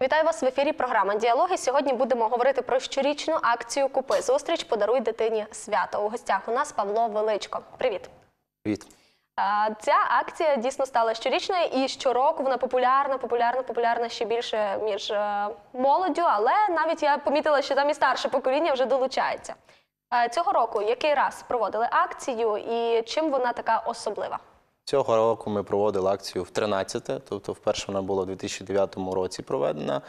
Вітаю вас в ефірі. Програма діалоги. Сьогодні будемо говорити про щорічну акцію Купи зустріч. Подаруй дитині свято. У гостях у нас Павло Величко. Привіт, привіт. Ця акція дійсно стала щорічною, і щороку вона популярна, популярна, популярна ще більше між е, молоддю, але навіть я помітила, що там і старше покоління вже долучається. Цього року який раз проводили акцію і чим вона така особлива? Цього року ми проводили акцію в 13, тобто вперше вона була у 2009 році проведена.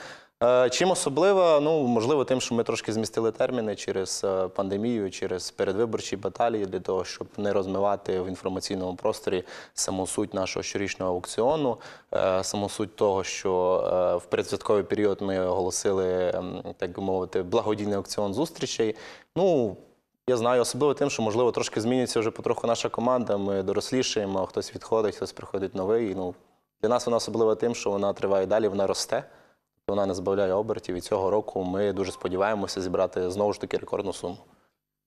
Е, чим особливо, ну можливо, тим, що ми трошки змістили терміни через е, пандемію, через передвиборчі баталії для того, щоб не розмивати в інформаційному просторі саму суть нашого щорічного аукціону, е, саму суть того, що в передсвятковий період ми оголосили ем, так би мовити благодійний аукціон зустрічей. Ну я знаю, особливо тим, що можливо трошки зміниться вже потроху наша команда. Ми дорослішаємо, хтось відходить, хтось приходить новий. Ну для нас вона особлива тим, що вона триває далі, вона росте. Вона не збавляє обертів, і цього року ми дуже сподіваємося зібрати знову ж таки рекордну суму.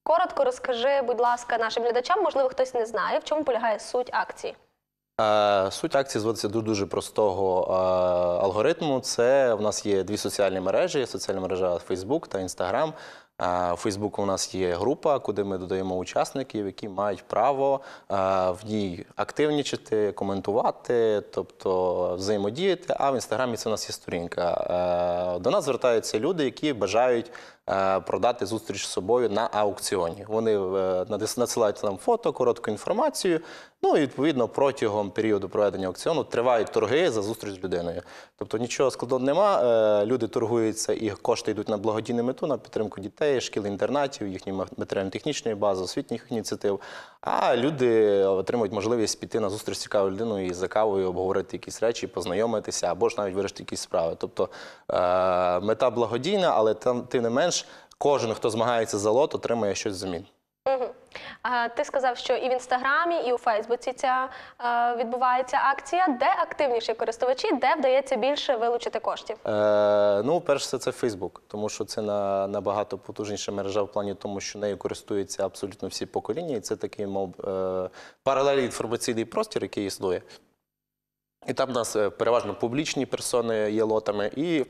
Коротко розкажи, будь ласка, нашим глядачам, можливо, хтось не знає, в чому полягає суть акції. Е, суть акції зводиться до дуже простого е, алгоритму. Це в нас є дві соціальні мережі: соціальна мережа Facebook та Instagram. Е, у Фейсбуку у нас є група, куди ми додаємо учасників, які мають право в ній активнічити, коментувати, тобто взаємодіяти. А в інстаграмі це у нас є сторінка. До нас звертаються люди, які бажають продати зустріч з собою на аукціоні. Вони надсилають нам фото, коротку інформацію. Ну і відповідно протягом періоду проведення аукціону тривають торги за зустріч з людиною. Тобто нічого складного нема. Е, люди торгуються і кошти йдуть на благодійну мету, на підтримку дітей, шкіл, інтернатів, їхньої матеріально-технічної бази, освітніх ініціатив. А люди отримують можливість піти на зустріч з цікавою людиною і за кавою обговорити якісь речі, познайомитися або ж навіть вирішити якісь справи. Тобто е, мета благодійна, але тим не менш кожен, хто змагається за лот, отримує щось взамін. Ти сказав, що і в інстаграмі, і у Фейсбуці ця е, відбувається акція. Де активніші користувачі, де вдається більше вилучити коштів? Е, Ну, перше, це Фейсбук, тому що це на набагато потужніша мережа в плані, тому що нею користуються абсолютно всі покоління, і це такий мов е, паралельний інформаційний простір, який існує. І там в нас е, переважно публічні персони є лотами. і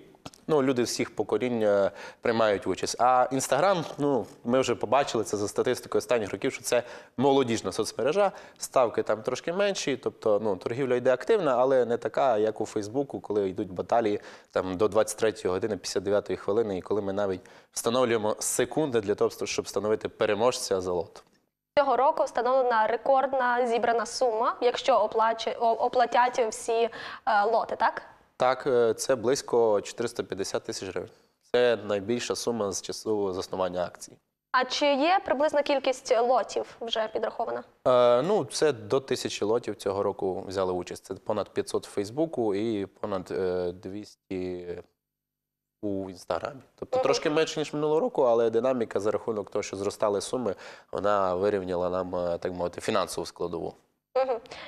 Ну, люди всіх поколінь е, приймають участь. А інстаграм, ну ми вже побачили це за статистикою останніх років, що це молодіжна соцмережа. Ставки там трошки менші, тобто ну торгівля йде активна, але не така, як у Фейсбуку, коли йдуть баталії там до 23 години, 59 хвилини, і коли ми навіть встановлюємо секунди для того, щоб встановити переможця за лот. Цього року встановлена рекордна зібрана сума, якщо оплачу, оплатять всі е, лоти, так? Так, е, це близько 450 тисяч гривень. Це найбільша сума з часу заснування акції. А чи є приблизна кількість лотів вже підрахована? Е, ну, це до тисячі лотів цього року взяли участь. Це понад 500 в Фейсбуку і понад е, 200 у інстаграмі. Тобто угу. трошки менше ніж минулого року, але динаміка за рахунок того, що зростали суми, вона вирівняла нам е, так мовити фінансову складову.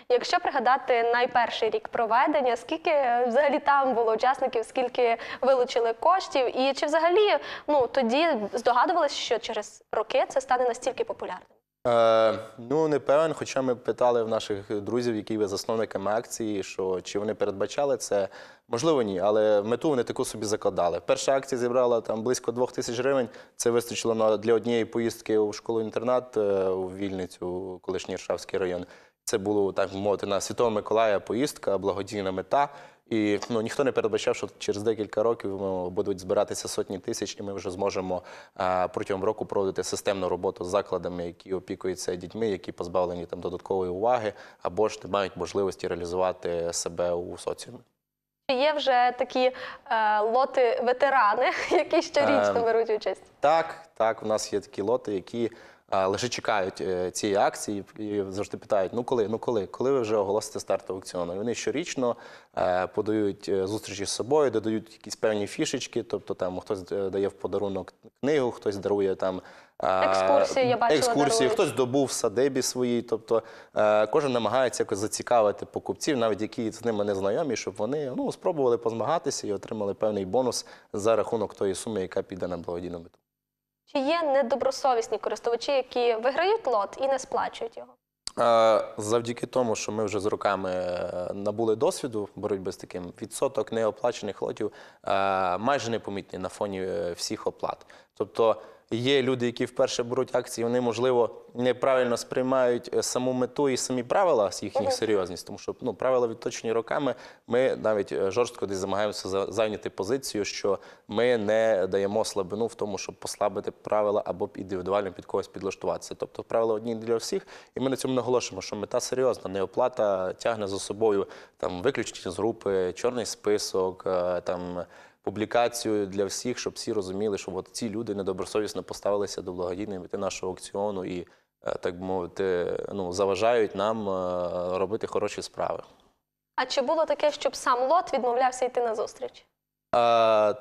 Якщо пригадати найперший рік проведення, скільки е, взагалі там було учасників, скільки вилучили коштів, і чи взагалі ну тоді здогадувалися, що через роки це стане настільки популярним? Е, Ну не певен, хоча ми питали в наших друзів, які є засновниками акції, що чи вони передбачали це. Можливо, ні, але мету вони таку собі закладали. Перша акція зібрала там близько двох тисяч гривень. Це вистачило на для однієї поїздки у школу-інтернат е, у Вільницю, колишній Ршавський район. Це було так мовити на Святого Миколая поїздка, благодійна мета. І ну ніхто не передбачав, що через декілька років ну, будуть збиратися сотні тисяч, і ми вже зможемо а, протягом року проводити системну роботу з закладами, які опікуються дітьми, які позбавлені там додаткової уваги, або ж не мають можливості реалізувати себе у соціумі. Є вже такі е, лоти ветерани, які щорічно ем, беруть участь. Е, так, так, у нас є такі лоти, які лише чекають е, цієї акції і завжди питають: ну коли, ну коли, коли ви вже оголосите старт аукціону? І Вони щорічно е, подають е, зустрічі з собою, додають якісь певні фішечки, тобто там хтось дає в подарунок книгу, хтось дарує там. Екскурсії, я бачила, екскурсії. хтось добув в садебі своїй, тобто кожен намагається якось зацікавити покупців, навіть які з ними не знайомі, щоб вони ну спробували позмагатися і отримали певний бонус за рахунок тої суми, яка піде на благодійну мету. Чи є недобросовісні користувачі, які виграють лот і не сплачують його? Завдяки тому, що ми вже з роками е, набули досвіду боротьби з таким, відсоток неоплачених лотів е, майже непомітний на фоні е, всіх оплат. Тобто є люди, які вперше беруть акції, вони, можливо, неправильно сприймають е, саму мету і самі правила з їхніх серйозність, тому що ну, правила відточені роками. Ми навіть е, жорстко десь замагаємося зайняти позицію, що ми не даємо слабину в тому, щоб послабити правила або індивідуально під когось підлаштуватися. Тобто правила одні для всіх, і ми на цьому наголошуємо, що мета серйозна, неоплата тягне за собою там виключення з групи, чорний список. Е, там публікацію для всіх, щоб всі розуміли, що от ці люди недобросовісно поставилися до благодійної мети нашого аукціону і, е, так би мовити, ну, заважають нам е, робити хороші справи. А чи було таке, щоб сам лот відмовлявся йти на зустріч?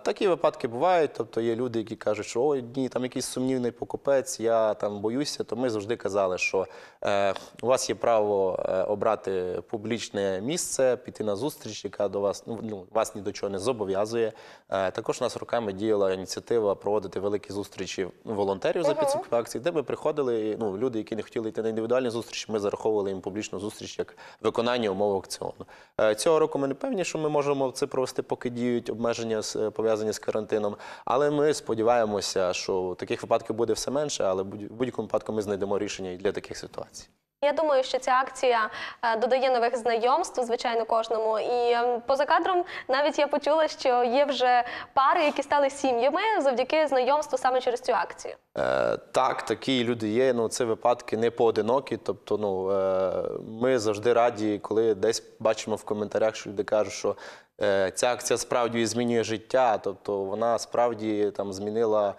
Такі випадки бувають. Тобто є люди, які кажуть, що ой, ні, там якийсь сумнівний покупець, я там боюся. То ми завжди казали, що е, у вас є право е, обрати публічне місце, піти на зустріч, яка до вас ну, ну вас ні до чого не зобов'язує. Е, також у нас роками діяла ініціатива проводити великі зустрічі волонтерів за підсумку акції. де ми приходили. Ну, люди, які не хотіли йти на індивідуальні зустрічі, ми зараховували їм публічну зустріч як виконання умов акціону. Е, цього року ми не певні, що ми можемо це провести, поки діють обмеження обмеження пов'язані з карантином. Але ми сподіваємося, що таких випадків буде все менше, але в будь-якому випадку ми знайдемо рішення і для таких ситуацій. Я думаю, що ця акція е, додає нових знайомств, звичайно, кожному. І е, поза кадром навіть я почула, що є вже пари, які стали сім'ями завдяки знайомству саме через цю акцію. Е, так, такі люди є. Ну це випадки не поодинокі. Тобто, ну е, ми завжди раді, коли десь бачимо в коментарях, що люди кажуть, що е, ця акція справді змінює життя. Тобто, вона справді там змінила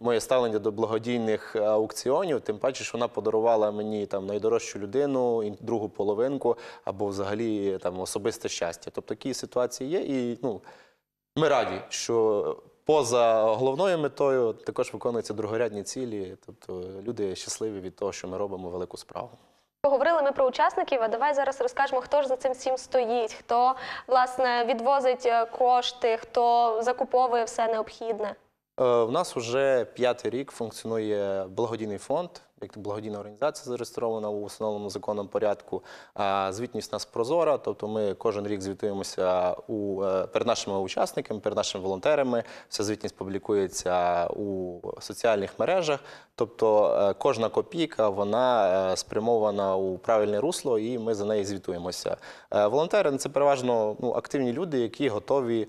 моє ставлення до благодійних аукціонів. Тим паче, що вона подарувала мені там найдорожчу людину, другу половинку або взагалі там особисте щастя. Тобто такі ситуації є, і ну ми раді, що поза головною метою також виконуються другорядні цілі. Тобто люди щасливі від того, що ми робимо велику справу. Поговорили ми про учасників, а давай зараз розкажемо, хто ж за цим всім стоїть, хто власне відвозить е, кошти, хто закуповує все необхідне. У е, нас вже п'ятий рік функціонує благодійний фонд як благодійна організація зареєстрована у установленому законом порядку. Звітність у нас прозора, тобто ми кожен рік звітуємося у е, перед нашими учасниками, перед нашими волонтерами. Вся звітність публікується у соціальних мережах. Тобто е, кожна копійка вона е, спрямована у правильне русло, і ми за неї звітуємося. Волонтери це переважно ну, активні люди, які готові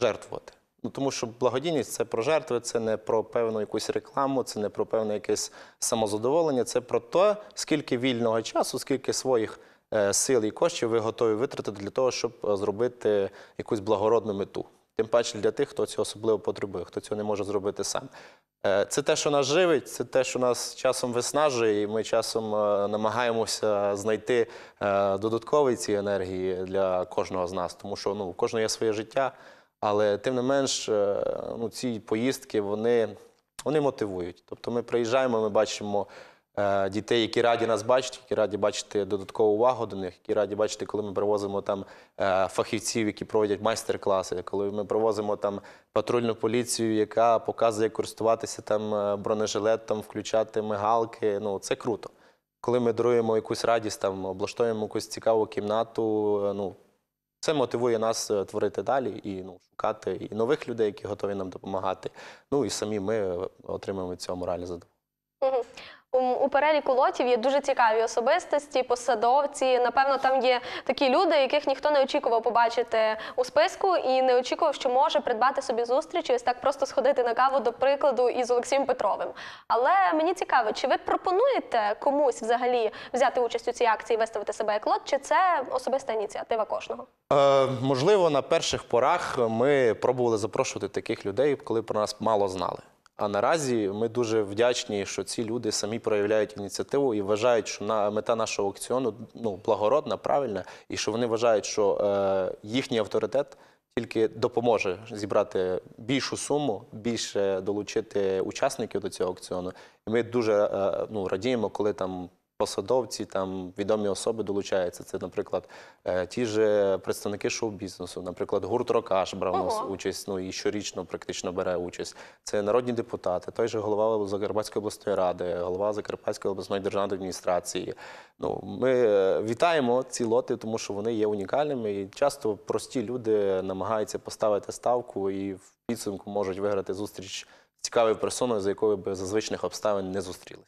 жертвувати. Ну тому що благодійність це про жертви, це не про певну якусь рекламу, це не про певне якесь самозадоволення, це про те, скільки вільного часу, скільки своїх е, сил і коштів ви готові витратити для того, щоб е, зробити якусь благородну мету. Тим паче для тих, хто цього особливо потребує, хто цього не може зробити сам. Е, це те, що нас живить, це те, що нас часом виснажує, і ми часом е, намагаємося знайти додаткові ці енергії для кожного з нас, тому що ну, у кожного є своє життя. Але тим не менш, е, ну, ці поїздки вони вони мотивують. Тобто ми приїжджаємо, ми бачимо е, дітей, які раді нас бачити, які раді бачити додаткову увагу до них, які раді бачити, коли ми привозимо там е, фахівців, які проводять майстер-класи, коли ми привозимо там патрульну поліцію, яка показує користуватися там бронежилетом, включати мигалки. Ну це круто. Коли ми даруємо якусь радість, там облаштуємо якусь цікаву кімнату. ну, це мотивує нас е, творити далі і ну шукати і нових людей, які готові нам допомагати. Ну і самі ми е, отримаємо від цього моральне задоволення. Угу. У переліку лотів є дуже цікаві особистості, посадовці. Напевно, там є такі люди, яких ніхто не очікував побачити у списку, і не очікував, що може придбати собі зустрічі, ось так просто сходити на каву до прикладу із Олексієм Петровим. Але мені цікаво, чи ви пропонуєте комусь взагалі взяти участь у цій акції, виставити себе як лот? Чи це особиста ініціатива кожного? Е, Можливо, на перших порах ми пробували запрошувати таких людей, коли про нас мало знали. А наразі ми дуже вдячні, що ці люди самі проявляють ініціативу і вважають, що на мета нашого аукціону ну благородна, правильна, і що вони вважають, що е, їхній авторитет тільки допоможе зібрати більшу суму, більше долучити учасників до цього аукціону. І ми дуже е, ну радіємо, коли там Посадовці там відомі особи долучаються. Це, наприклад, е, ті ж е, представники шоу-бізнесу, наприклад, гурт Рокаш брав Ого. нас участь. Ну і щорічно практично бере участь. Це народні депутати, той же голова Закарпатської обласної ради, голова Закарпатської обласної державної адміністрації. Ну ми е, вітаємо ці лоти, тому що вони є унікальними. І часто прості люди намагаються поставити ставку і в підсумку можуть виграти зустріч з цікавою персоною, за якою би за звичних обставин не зустрілися.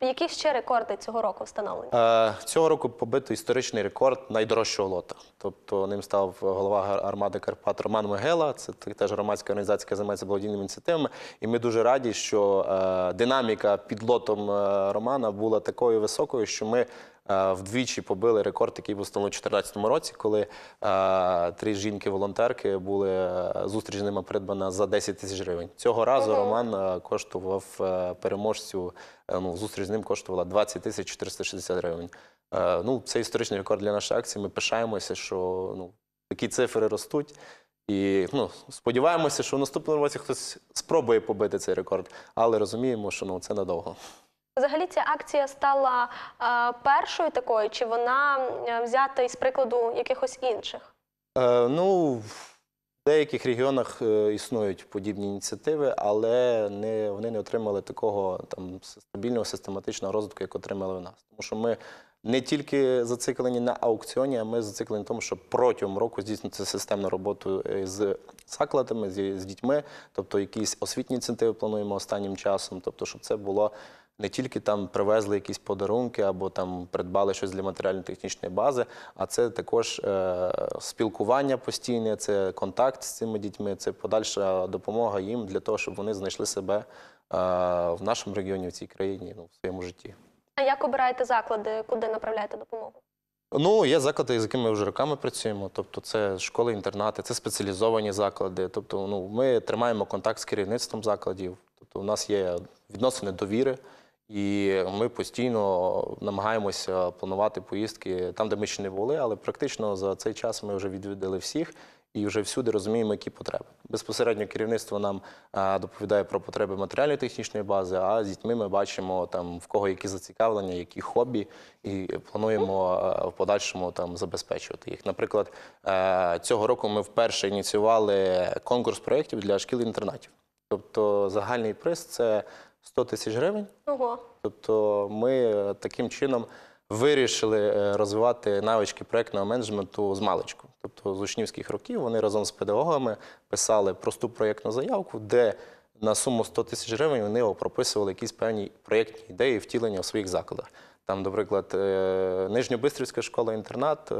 Які ще рекорди цього року встановлені? Е, цього року побито історичний рекорд найдорожчого лота. Тобто ним став голова армади Карпат Роман Мегела. Це теж громадська організація, яка займається благодійними ініціативами. І ми дуже раді, що е, динаміка під лотом е, Романа була такою високою, що ми Е, вдвічі побили рекорд, який був встановлений у 2014 році, коли е, три жінки-волонтерки були е, зустріч з ними придбана за 10 тисяч гривень. Цього разу Роман коштував переможцю. Ну, зустріч з ним коштувала 20 тисяч 460 гривень. Ну, це історичний рекорд для нашої акції. Ми пишаємося, що ну такі цифри ростуть. І ну, сподіваємося, що в наступному році хтось спробує побити цей рекорд, але розуміємо, що ну це надовго. Взагалі ця акція стала е, першою такою, чи вона е, взята із прикладу якихось інших? Е, ну, в деяких регіонах е, існують подібні ініціативи, але не, вони не отримали такого там стабільного систематичного розвитку, як отримали в нас. Тому що ми не тільки зациклені на аукціоні, а ми зациклені на тому, щоб протягом року здійснити системну роботу з закладами, з, з дітьми, тобто якісь освітні ініціативи плануємо останнім часом, тобто, щоб це було не тільки там привезли якісь подарунки або там придбали щось для матеріально-технічної бази, а це також е, спілкування постійне, це контакт з цими дітьми, це подальша допомога їм для того, щоб вони знайшли себе е, в нашому регіоні, в цій країні, ну, в своєму житті. А як обираєте заклади, куди направляєте допомогу? Ну, є заклади, з якими ми вже роками працюємо. Тобто, це школи, інтернати, це спеціалізовані заклади. Тобто, ну ми тримаємо контакт з керівництвом закладів. Тобто, у нас є відносини довіри. І ми постійно намагаємося планувати поїздки там, де ми ще не були, але практично за цей час ми вже відвідали всіх і вже всюди розуміємо, які потреби. Безпосередньо керівництво нам доповідає про потреби матеріально-технічної бази. А з дітьми ми бачимо там в кого які зацікавлення, які хобі, і плануємо в подальшому там забезпечувати їх. Наприклад, цього року ми вперше ініціювали конкурс проєктів для шкіл-інтернатів. Тобто загальний приз це 100 тисяч гривень. Ого. Тобто ми е, таким чином вирішили е, розвивати навички проєктного менеджменту з маличку. Тобто з учнівських років вони разом з педагогами писали просту проєктну заявку, де на суму 100 тисяч гривень вони прописували якісь певні проєктні ідеї втілення в своїх закладах. Там, наприклад, е, Нижньобистрівська школа-інтернат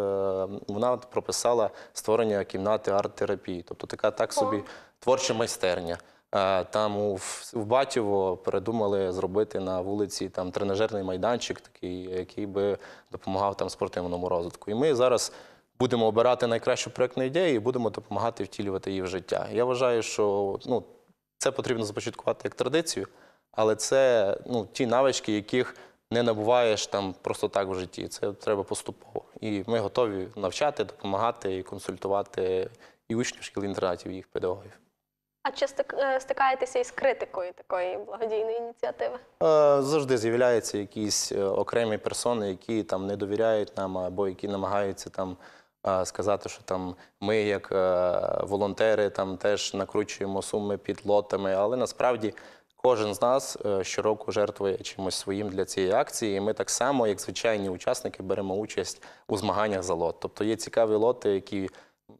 вона прописала створення кімнати арт-терапії, тобто така так собі творча майстерня. Е, там у в Батіво передумали зробити на вулиці там тренажерний майданчик, такий, який би допомагав там спортивному розвитку. І ми зараз будемо обирати найкращу проєктну ідею і будемо допомагати втілювати її в життя. Я вважаю, що ну, це потрібно започаткувати як традицію, але це ну, ті навички, яких не набуваєш там просто так в житті. Це треба поступово. І ми готові навчати, допомагати і консультувати і учнів шкіл інтернатів, і їх педагогів. А чи е, стикаєтеся із критикою такої благодійної ініціативи? Е, завжди з'являються якісь е, окремі персони, які там не довіряють нам, або які намагаються там сказати, що там ми, як волонтери, там теж накручуємо суми під лотами. Але насправді кожен з нас щороку жертвує чимось своїм для цієї акції. І Ми так само, як звичайні учасники, беремо участь у змаганнях за лот. Тобто є цікаві лоти, які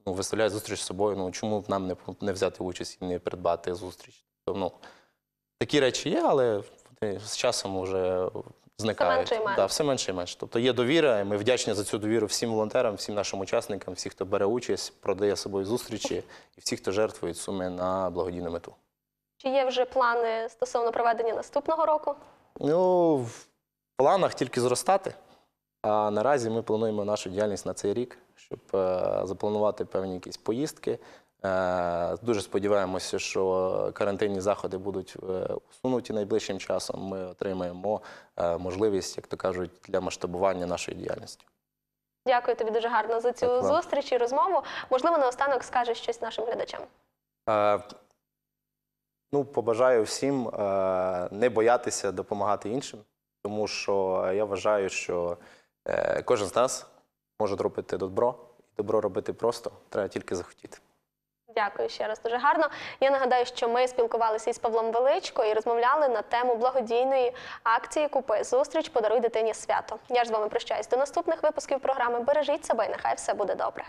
ну, виставляють зустріч з собою. Ну чому б нам не не взяти участь і не придбати зустріч? Тобто, ну, такі речі є, але вони з часом вже зникають. Все менше і менше. Да, все менше і менше. Тобто є довіра, і ми вдячні за цю довіру всім волонтерам, всім нашим учасникам, всіх, хто бере участь, продає собою зустрічі, і всі, хто жертвує суми на благодійну мету. Чи є вже плани стосовно проведення наступного року? Ну в планах тільки зростати. А наразі ми плануємо нашу діяльність на цей рік, щоб е, запланувати певні якісь поїздки. Е, дуже сподіваємося, що карантинні заходи будуть е, усунуті найближчим часом. Ми отримаємо можливість, як то кажуть, для масштабування нашої діяльності. Дякую тобі дуже гарно за цю так, зустріч і розмову. Можливо, наостанок скажеш щось нашим глядачам. Е, ну, побажаю всім е, не боятися допомагати іншим, тому що я вважаю, що. Е, кожен з нас може робити добро, і добро робити просто, треба тільки захотіти. Дякую ще раз дуже гарно. Я нагадаю, що ми спілкувалися із Павлом Величко і розмовляли на тему благодійної акції Купи зустріч, подаруй дитині свято. Я ж з вами прощаюсь до наступних випусків програми. Бережіть себе і нехай все буде добре.